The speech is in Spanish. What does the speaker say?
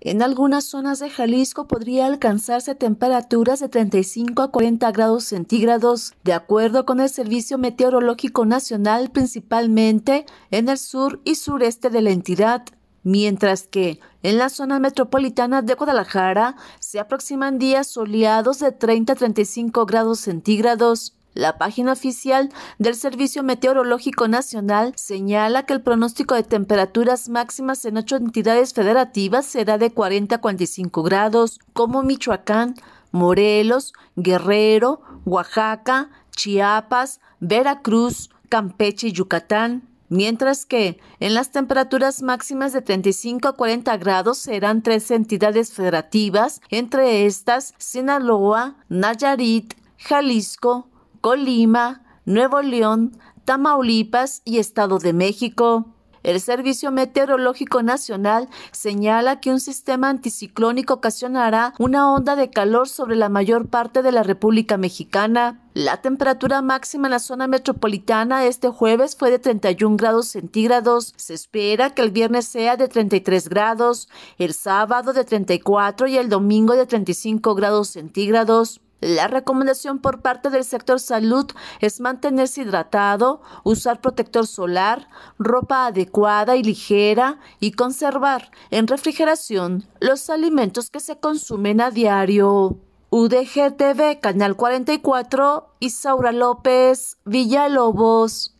En algunas zonas de Jalisco podría alcanzarse temperaturas de 35 a 40 grados centígrados, de acuerdo con el Servicio Meteorológico Nacional, principalmente en el sur y sureste de la entidad, mientras que en las zonas metropolitanas de Guadalajara se aproximan días soleados de 30 a 35 grados centígrados. La página oficial del Servicio Meteorológico Nacional señala que el pronóstico de temperaturas máximas en ocho entidades federativas será de 40 a 45 grados, como Michoacán, Morelos, Guerrero, Oaxaca, Chiapas, Veracruz, Campeche y Yucatán. Mientras que en las temperaturas máximas de 35 a 40 grados serán tres entidades federativas, entre estas Sinaloa, Nayarit, Jalisco, Colima, Nuevo León, Tamaulipas y Estado de México. El Servicio Meteorológico Nacional señala que un sistema anticiclónico ocasionará una onda de calor sobre la mayor parte de la República Mexicana. La temperatura máxima en la zona metropolitana este jueves fue de 31 grados centígrados. Se espera que el viernes sea de 33 grados, el sábado de 34 y el domingo de 35 grados centígrados. La recomendación por parte del sector salud es mantenerse hidratado, usar protector solar, ropa adecuada y ligera y conservar en refrigeración los alimentos que se consumen a diario. UDG Canal 44, Isaura López, Villalobos.